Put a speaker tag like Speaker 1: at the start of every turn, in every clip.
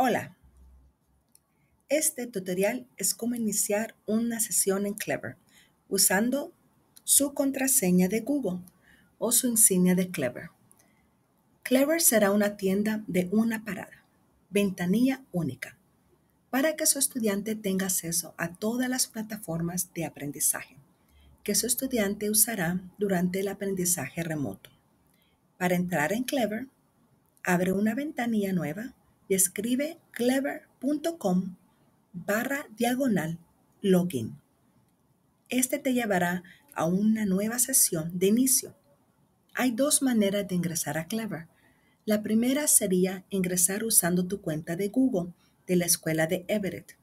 Speaker 1: Hola. Este tutorial es cómo iniciar una sesión en Clever usando su contraseña de Google o su insignia de Clever. Clever será una tienda de una parada, ventanilla única, para que su estudiante tenga acceso a todas las plataformas de aprendizaje que su estudiante usará durante el aprendizaje remoto. Para entrar en Clever, abre una ventanilla nueva y escribe clever.com barra diagonal login. Este te llevará a una nueva sesión de inicio. Hay dos maneras de ingresar a Clever. La primera sería ingresar usando tu cuenta de Google de la escuela de Everett.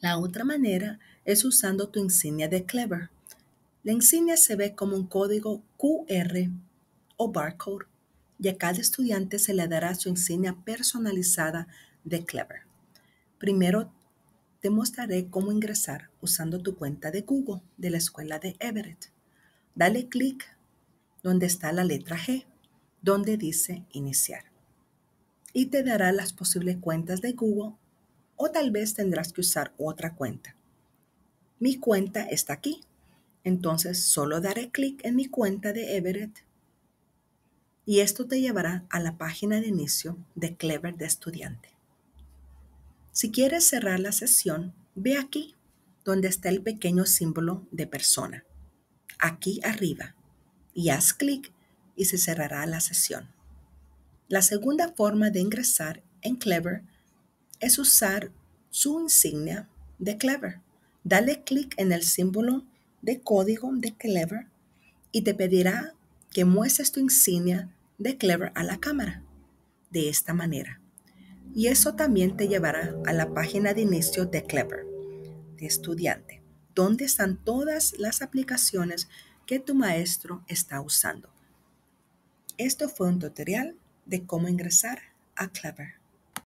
Speaker 1: La otra manera es usando tu insignia de Clever. La insignia se ve como un código QR o barcode y a cada estudiante se le dará su insignia personalizada de Clever. Primero, te mostraré cómo ingresar usando tu cuenta de Google de la escuela de Everett. Dale clic donde está la letra G, donde dice iniciar. Y te dará las posibles cuentas de Google o tal vez tendrás que usar otra cuenta. Mi cuenta está aquí, entonces solo daré clic en mi cuenta de Everett y esto te llevará a la página de inicio de Clever de estudiante. Si quieres cerrar la sesión, ve aquí donde está el pequeño símbolo de persona, aquí arriba, y haz clic y se cerrará la sesión. La segunda forma de ingresar en Clever es usar su insignia de Clever. Dale clic en el símbolo de código de Clever y te pedirá que muestres tu insignia de Clever a la cámara de esta manera. Y eso también te llevará a la página de inicio de Clever, de estudiante, donde están todas las aplicaciones que tu maestro está usando. Esto fue un tutorial de cómo ingresar a Clever.